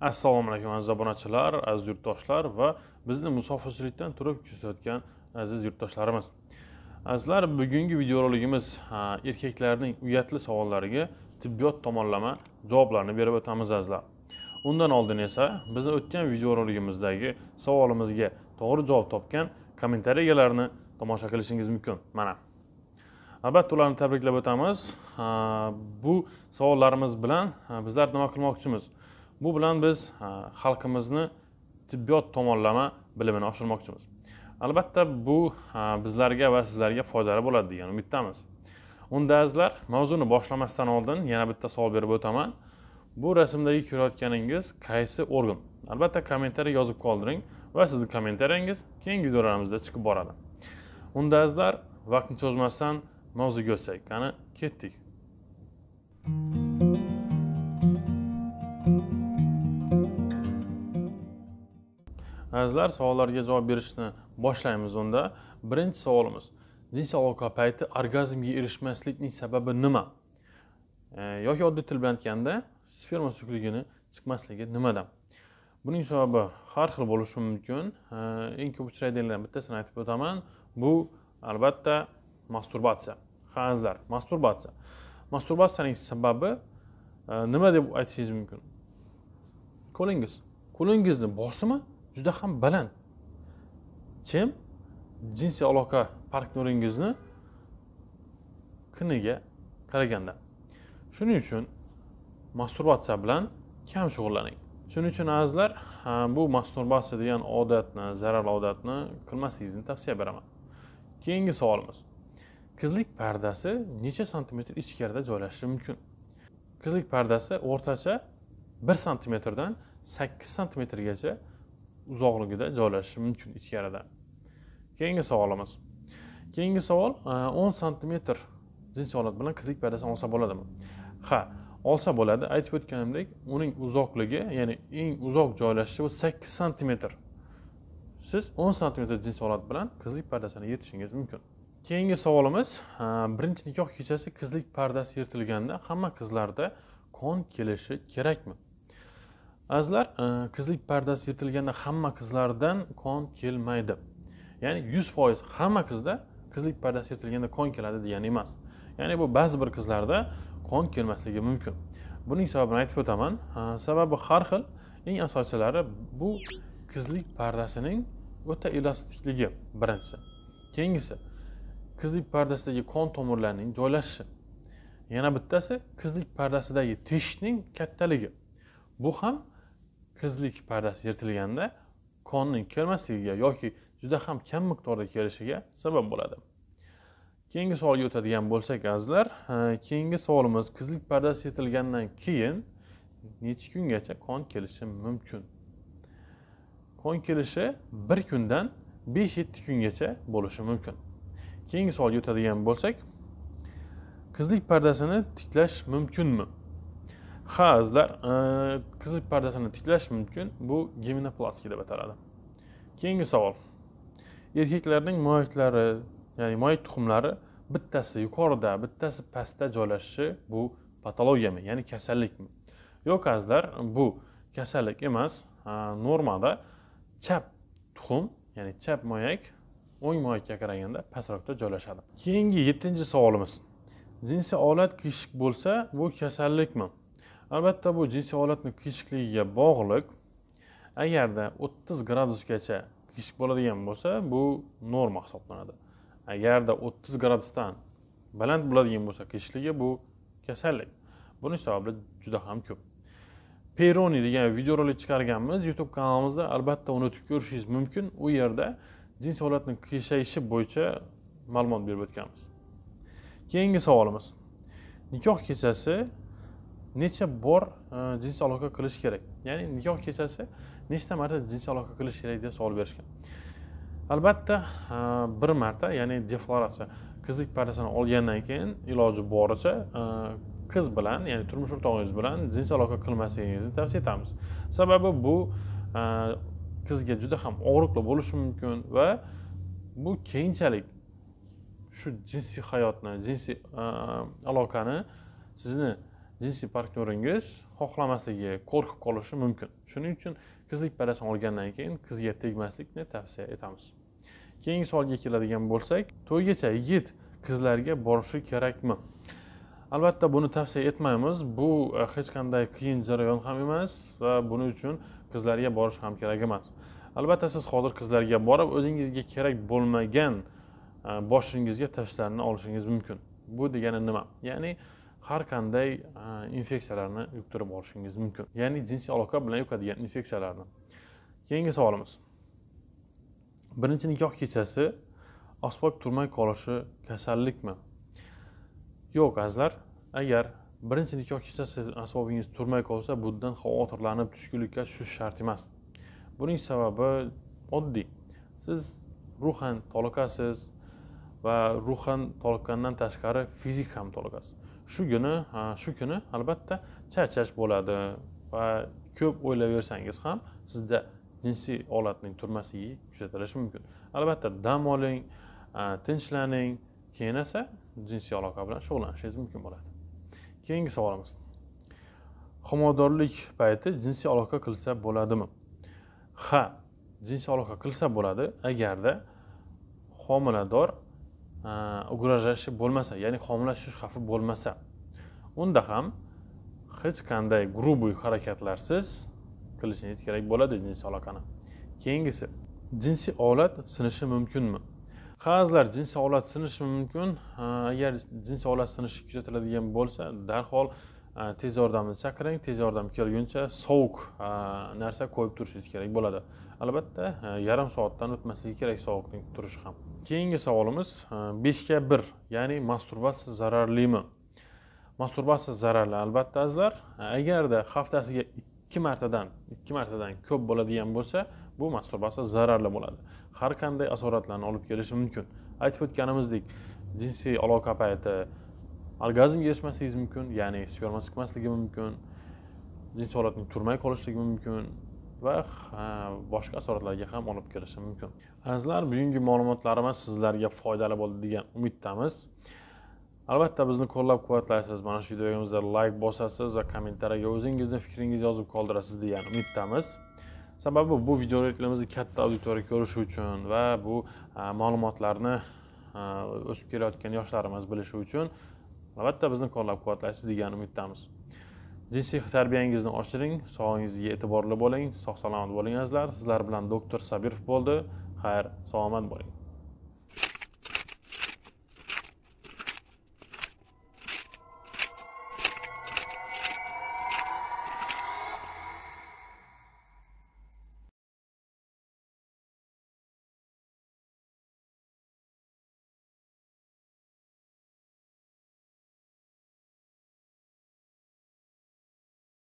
assalomu alaykum aziz obunachilar aziz yurtdoshlar va bizni musofirchilikdan turib kuzatayotgan aziz yurtdoshlarimiz azizlar bugungi videoroligimiz erkaklarning uyatli savollariga tibbiyot tomonlama javoblarni berib o'tamiz azizlar undan oldin esa biz o'tgan videoroligimizdagi savolimizga to'g'ri javob topgan kommentariy egalarini tomosha qilishingiz mumkin mana albatta ularni tabriklab o'tamiz bu savollarimiz bilan bizlar nima qilmoqchimiz bu bilan biz xalqimizni tibbiyot tomonlama bilimini oshirmoqchimiz albatta bu bizlarga va sizlarga foydali bo'ladi degan umiddamiz unda azizlar mavzuni boshlamasdan oldin yana bitta savol berib o'taman bu rasmdagi ko'rayotganingiz qaysi organ albatta kommentariy yozib qoldiring va sizni kommentariyangiz keyingi videolarimizda chiqib boradi unda azizlar vaqtni cho'zmasdan mavzuga o'tsak qani ketdik azizlar savollarga javob berishni boshlaymiz unda birinchi savolimiz din sog'liqqa payti orgazmga erishmaslikning sababi nima e, yoki oddiy til bilan aytganda sperma suyukligini chiqmasligi nimadan buning sababi har xil bo'lishi mumkin e, eng ko'p uchraydiganlardan bittasini aytib o'taman bu albatta masturbatsiya ha azizlar masturbatsiya masturbatsiyaning sababi e, nima deb aytishingiz mumkin qo'lingiz qo'lingizni bosimi juda ham baland chim jinsiy aloqa partneringizni kuniga qaraganda shuning uchun masturbatsiya bilan kam shug'ullaning shuning uchun azizlar bu masturbatsiya degan odatni zararli odatni qilmasligingizni tavsiya beraman keyingi savolimiz qizlik pardasi necha santimetr ichkarida joylashishi mumkin qizlik pardasi o'rtacha bir santimetrdan sakkiz santimetrgacha uzoqligida joylashishi mumkin ichkaridan keyingi savolimiz keyingi savol e, o'n santimetr jinsiy holat bilan qizlik pardasini olsa bo'ladimi ha olsa bo'ladi aytib o'tganimdek uning uzoqligi ya'ni eng uzoq joylashishi bu sakkiz santimetr siz o'n santimetr jinsiy holat bilan qizlik pardasini yirtishingiz mumkin keyingi savolimiz e, birinchi nikoh kechasi qizlik pardasi yirtilganda hamma qizlarda qon kelishi kerakmi azizlar e, qizlik pardasi yirtilganda hamma qizlardan qon kelmaydi ya'ni yuz foiz hamma qizda qizlik pardasi yirtilganda qon keladi degani emas ya'ni bu ba'zi bir qizlarda qon kelmasligi mumkin buning sababini aytib o'taman sababi har xil eng asosiylari bu qizlik pardasining o'ta elastikligi birinchisi keyingisi qizlik pardasidagi qon tomirlarining joylashishi yana bittasi qizlik pardasidagi teshikning kattaligi bu ham qizlik pardasi yirtilganda qonning kelmasligiga yoki juda ham kam miqdorda kelishiga sabab bo'ladi keyingi savolga o'tadigan bo'lsak azizlar keyingi savolimiz qizlik pardasi yirtilgandan keyin necha kungacha qon kelishi mumkin qon kelishi bir kundan besh yetti kungacha bo'lishi mumkin keyingi savolga o'tadigan bo'lsak qizlik pardasini tiklash mumkinmi mü? ha azizlar e, qizlik pardasini tiklash mumkin bu geminoplastika deb ataladi keyingi savol erkaklarning moyaklari ya'ni muayet tuxumlari bittasi yuqorida bittasi pastda joylashishi bu patologiyami ya'ni kasallikmi yo'q azizlar bu kasallik emas e, normada chap tuxum ya'ni chap moyak o'ng moyakka qaraganda pastroqda joylashadi keyingi yetinci savolimiz Zinsi olat qiyshiq bo'lsa bu kasallikmi albatta bu jinsiy holatni kechikligiga bog'liq agarda o'ttiz gradusgacha kechik bo'ladigan bo'lsa bu norma hisoblanadi agarda o'ttiz gradusdan baland bo'ladigan bo'lsa kechikligi bu kasallik buning sababi juda ham ko'p peroni degan videorolik chiqarganmiz youtube kanalimizda albatta uni o'tib ko'rishingiz mumkin u yerda jinsiy holatni keshayishi bo'yicha ma'lumot berib o'tganmiz keyingi savolimiz nikoh kechasi necha bor e, jinsiy aloqa qilish kerak ya'ni nikoh kechasi nechta marta jinsiy aloqa qilish kerak deb savol berishgan albatta e, bir marta ya'ni deflorasiya qizlik pardasini olgandan keyin iloji boricha e, qiz bilan ya'ni turmush o'rtog'ingiz bilan jinsiy aloqa qilmasligingizni tavsiya etamiz sababi bu qizga juda ham og'riqli bo'lishi mumkin va bu keyinchalik shu jinsiy hayotni jinsiy aloqani sizni jinsiy partneringiz xohlamasligi qo'rqib qolishi mumkin shuning uchun qizlik padasini olgandan keyin qizga tegmaslikni tavsiya etamiz keyingi savolga keladigan bo'lsak to'ygacha yigit qizlarga borishi kerakmi albatta buni tavsiya etmaymiz bu e, hech qanday qiyin jarayon ham emas va buning uchun qizlarga borish ham kerak emas albatta siz hozir qizlarga borib o'zingizga kerak bo'lmagan e, boshingizga tashlarni olishingiz mumkin bu degani nima ya'ni har qanday e, infeksiyalarni yuqtirib olishingiz mumkin ya'ni jinsiy aloqa bilan yuqadigan infeksiyalarni keyingi savolimiz birinchi nikoh kechasi asbob turmay qolishi kasallikmi yo'q azizlar agar birinchi nikoh kechasi asbobingiz turmay qolsa bundan xavotirlanib tushkunlikka tushish shart emas buning sababi oddiy siz ruhan toliqasiz va ruhan toliqqandan tashqari fizik ham toliqasiz shu kuni shu kuni albatta charchash bo'ladi va ko'p o'ylayversangiz ham sizda jinsiy olatning turmasligi kuzatilishi mumkin albatta dam oling tinchlaning keyin esa jinsiy aloqa bilan shug'ullanishingiz mumkin bo'ladi keyingi savolimiz homiladorlik payti jinsiy aloqa qilsa bo'ladimi ha jinsiy aloqa qilsa bo'ladi agarda homilador угрожаshi bo'lmasa ya'ni homilashish xavfi bo'lmasa unda ham hech qanday grubiy harakatlarsiz qilishingiz kerak bo'ladi jinsiy aloqani keyingisi jinsiy olat sinishi mumkinmi ba'zilar jinsiy olat sinishi mumkin agar jinsiy olat sinishi kuzatiladigan bo'lsa darhol Э, tez yordamni chaqiring tez yordam kelguncha sovuq э, narsa qo'yib turishingiz kerak bo'ladi albatta e, yarim soatdan o'tmasligi kerak sovuqning turishi ham keyingi savolimiz e, beshga bir ya'ni masturbatsiya zararlimi masturbatsiya zararli albatta azizlar e, agarda haftasiga ikki martadan ikki martadan ko'p bo'ladigan bo'lsa bu masturbatsiya zararli bo'ladi har qanday asoratlarni olib kelishi mumkin aytib o'tganimizdek jinsiy aloqa payti orgazm erishmasligingiz mumkin ya'ni sperma chiqmasligi mumkin jins holatning turmay qolishligi mumkin va boshqa asoratlarga ham olib kelishi mumkin azizlar bugungi ma'lumotlarimiz sizlarga foydali bo'ldi degan umiddamiz albatta bizni qo'llab quvvatlaysiz mana shu videomizga layk bosasiz va kommentariyaga o'zingizni fikringizni yozib qoldirasiz degan umiddamiz sababi bu videoroliklarimizni katta auditoriya ko'rishi uchun va bu ma'lumotlarni o'sib kelayotgan yoshlarimiz bilishi uchun albatta bizni qo'llab quvvatlaysiz degan umiddamiz jinsiy tarbiyangizni oshiring sog'lig'ingizga e'tiborli bo'ling sog' salomat bo'linglar sizlar bilan doktor sabirov bo'ldi xayr salomat bo'ling